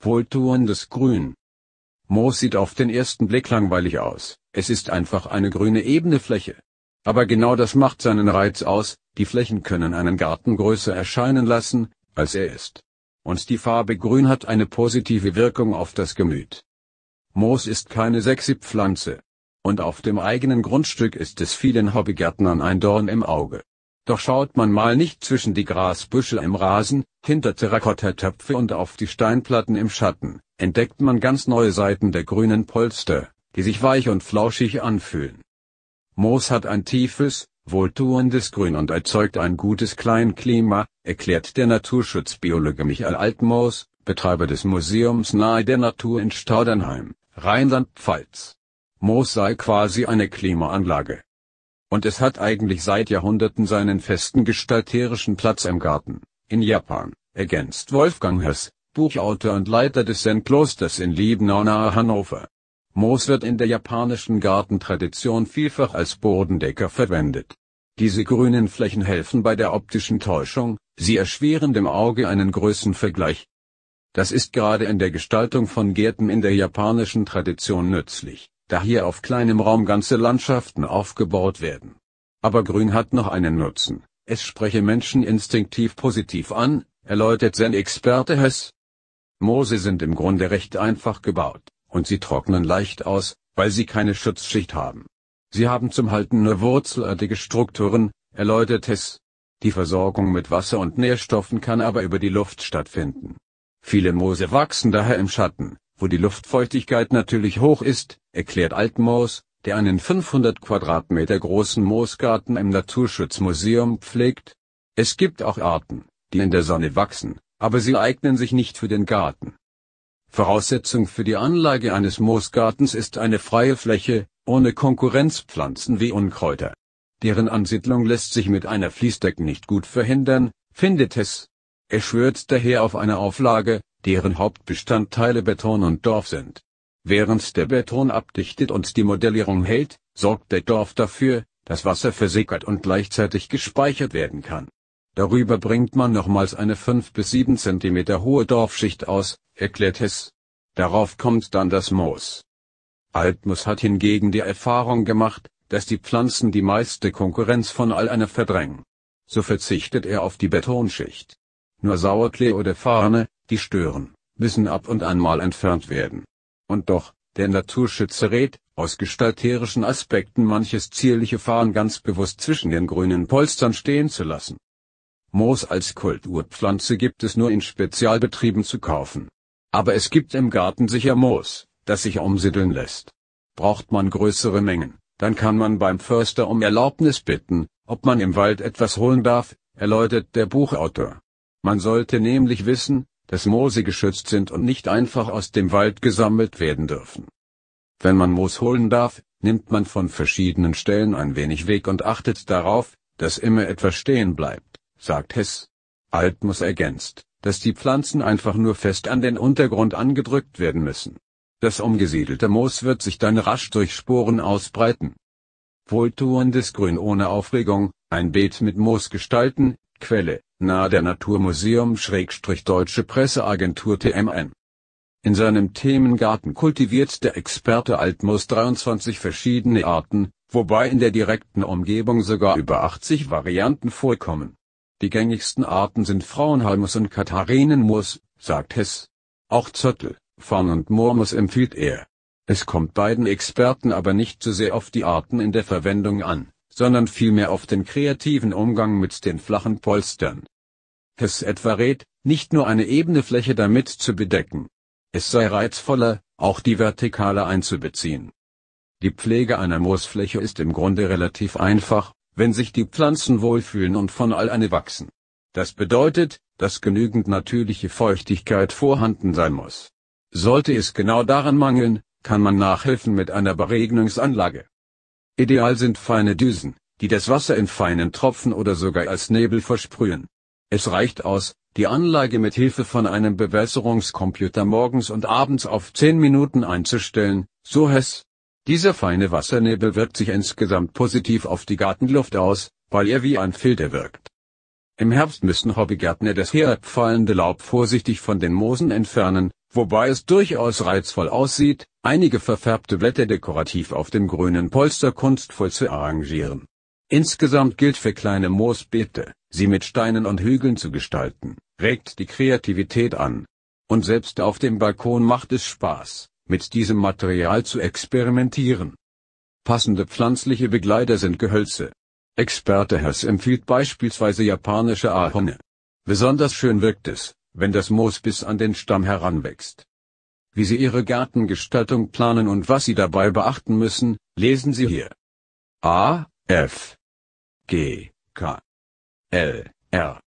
wohltuendes Grün. Moos sieht auf den ersten Blick langweilig aus, es ist einfach eine grüne ebene Fläche. Aber genau das macht seinen Reiz aus, die Flächen können einen Garten größer erscheinen lassen, als er ist. Und die Farbe Grün hat eine positive Wirkung auf das Gemüt. Moos ist keine sexy Pflanze. Und auf dem eigenen Grundstück ist es vielen Hobbygärtnern ein Dorn im Auge. Doch schaut man mal nicht zwischen die Grasbüschel im Rasen, hinter Terrakottatöpfe und auf die Steinplatten im Schatten, entdeckt man ganz neue Seiten der grünen Polster, die sich weich und flauschig anfühlen. Moos hat ein tiefes, wohltuendes Grün und erzeugt ein gutes Kleinklima, erklärt der Naturschutzbiologe Michael Altmoos, Betreiber des Museums nahe der Natur in Staudernheim, Rheinland-Pfalz. Moos sei quasi eine Klimaanlage. Und es hat eigentlich seit Jahrhunderten seinen festen gestalterischen Platz im Garten, in Japan, ergänzt Wolfgang Hess, Buchautor und Leiter des Zen-Klosters in Liebenau nahe Hannover. Moos wird in der japanischen Gartentradition vielfach als Bodendecker verwendet. Diese grünen Flächen helfen bei der optischen Täuschung, sie erschweren dem Auge einen Größenvergleich. Das ist gerade in der Gestaltung von Gärten in der japanischen Tradition nützlich, da hier auf kleinem Raum ganze Landschaften aufgebaut werden. Aber Grün hat noch einen Nutzen, es spreche Menschen instinktiv positiv an, erläutert sein experte Hess. Moose sind im Grunde recht einfach gebaut, und sie trocknen leicht aus, weil sie keine Schutzschicht haben. Sie haben zum Halten nur wurzelartige Strukturen, erläutert Hess. Die Versorgung mit Wasser und Nährstoffen kann aber über die Luft stattfinden. Viele Moose wachsen daher im Schatten, wo die Luftfeuchtigkeit natürlich hoch ist, erklärt Altmoos, der einen 500 Quadratmeter großen Moosgarten im Naturschutzmuseum pflegt. Es gibt auch Arten, die in der Sonne wachsen, aber sie eignen sich nicht für den Garten. Voraussetzung für die Anlage eines Moosgartens ist eine freie Fläche, ohne Konkurrenzpflanzen wie Unkräuter. Deren Ansiedlung lässt sich mit einer Fließdecke nicht gut verhindern, findet es. Er schwört daher auf eine Auflage, deren Hauptbestandteile Beton und Dorf sind. Während der Beton abdichtet und die Modellierung hält, sorgt der Dorf dafür, dass Wasser versickert und gleichzeitig gespeichert werden kann. Darüber bringt man nochmals eine 5 bis 7 Zentimeter hohe Dorfschicht aus, erklärt Hess. Darauf kommt dann das Moos. Altmus hat hingegen die Erfahrung gemacht, dass die Pflanzen die meiste Konkurrenz von all einer verdrängen. So verzichtet er auf die Betonschicht. Nur Sauerklee oder Farne, die stören, müssen ab und an mal entfernt werden. Und doch, der Naturschützer rät, aus gestalterischen Aspekten manches zierliche Fahren ganz bewusst zwischen den grünen Polstern stehen zu lassen. Moos als Kulturpflanze gibt es nur in Spezialbetrieben zu kaufen. Aber es gibt im Garten sicher Moos, das sich umsiedeln lässt. Braucht man größere Mengen, dann kann man beim Förster um Erlaubnis bitten, ob man im Wald etwas holen darf, erläutert der Buchautor. Man sollte nämlich wissen, dass Moose geschützt sind und nicht einfach aus dem Wald gesammelt werden dürfen. Wenn man Moos holen darf, nimmt man von verschiedenen Stellen ein wenig weg und achtet darauf, dass immer etwas stehen bleibt, sagt Hess. Altmus ergänzt, dass die Pflanzen einfach nur fest an den Untergrund angedrückt werden müssen. Das umgesiedelte Moos wird sich dann rasch durch Sporen ausbreiten. Wohltuendes Grün ohne Aufregung, ein Beet mit Moos gestalten, Quelle, der Naturmuseum Deutsche Presseagentur TMN. In seinem Themengarten kultiviert der Experte Altmus 23 verschiedene Arten, wobei in der direkten Umgebung sogar über 80 Varianten vorkommen. Die gängigsten Arten sind Frauenhalmus und Katharinenmus, sagt Hess. Auch Zottel, Farn und Mormus empfiehlt er. Es kommt beiden Experten aber nicht zu so sehr auf die Arten in der Verwendung an sondern vielmehr auf den kreativen Umgang mit den flachen Polstern. Es etwa rät, nicht nur eine ebene Fläche damit zu bedecken. Es sei reizvoller, auch die Vertikale einzubeziehen. Die Pflege einer Moosfläche ist im Grunde relativ einfach, wenn sich die Pflanzen wohlfühlen und von alleine wachsen. Das bedeutet, dass genügend natürliche Feuchtigkeit vorhanden sein muss. Sollte es genau daran mangeln, kann man nachhelfen mit einer Beregnungsanlage. Ideal sind feine Düsen, die das Wasser in feinen Tropfen oder sogar als Nebel versprühen. Es reicht aus, die Anlage mit Hilfe von einem Bewässerungskomputer morgens und abends auf 10 Minuten einzustellen, so Hess. Dieser feine Wassernebel wirkt sich insgesamt positiv auf die Gartenluft aus, weil er wie ein Filter wirkt. Im Herbst müssen Hobbygärtner das herabfallende Laub vorsichtig von den Moosen entfernen, wobei es durchaus reizvoll aussieht, einige verfärbte Blätter dekorativ auf dem grünen Polster kunstvoll zu arrangieren. Insgesamt gilt für kleine Moosbeete, sie mit Steinen und Hügeln zu gestalten, regt die Kreativität an. Und selbst auf dem Balkon macht es Spaß, mit diesem Material zu experimentieren. Passende pflanzliche Begleiter sind Gehölze, Experte Hess empfiehlt beispielsweise japanische Ahorne. Besonders schön wirkt es, wenn das Moos bis an den Stamm heranwächst. Wie Sie Ihre Gartengestaltung planen und was Sie dabei beachten müssen, lesen Sie hier. A, F, G, K, L, R.